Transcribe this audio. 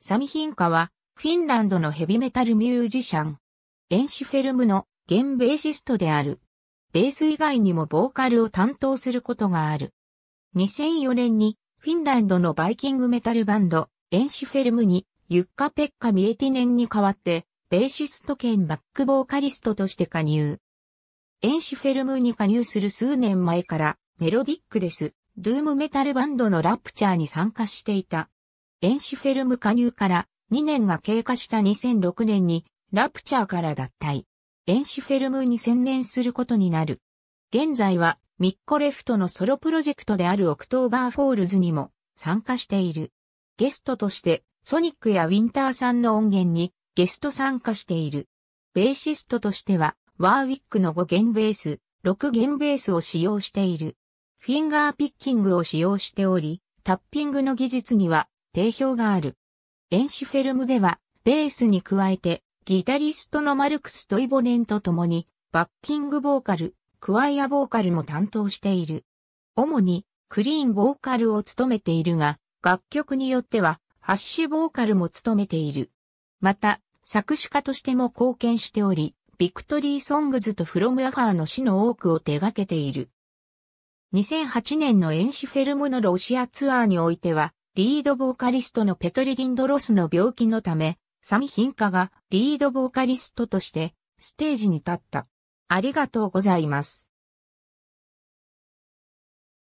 サミヒンカは、フィンランドのヘビメタルミュージシャン。エンシフェルムの現ベーシストである。ベース以外にもボーカルを担当することがある。2004年にフィンランドのバイキングメタルバンド、エンシフェルムに、ユッカ・ペッカ・ミエティネンに代わって、ベーシスト兼バックボーカリストとして加入。エンシフェルムに加入する数年前から、メロディックレス、ドゥームメタルバンドのラプチャーに参加していた。エ子フェルム加入から2年が経過した2006年にラプチャーから脱退。エ子フェルムに専念することになる。現在はミッコレフトのソロプロジェクトであるオクトーバーフォールズにも参加している。ゲストとしてソニックやウィンターさんの音源にゲスト参加している。ベーシストとしてはワーウィックの5弦ベース、6弦ベースを使用している。フィンガーピッキングを使用しており、タッピングの技術には定評がある。エンシフェルムでは、ベースに加えて、ギタリストのマルクス・トイボネンと共に、バッキングボーカル、クワイアボーカルも担当している。主に、クリーンボーカルを務めているが、楽曲によっては、ハッシュボーカルも務めている。また、作詞家としても貢献しており、ビクトリーソングズとフロムアファーの詩の多くを手掛けている。2008年のエンシフェルムのロシアツアーにおいては、リードボーカリストのペトリ・リンドロスの病気のため、サミ・ヒンカがリードボーカリストとしてステージに立った。ありがとうございます。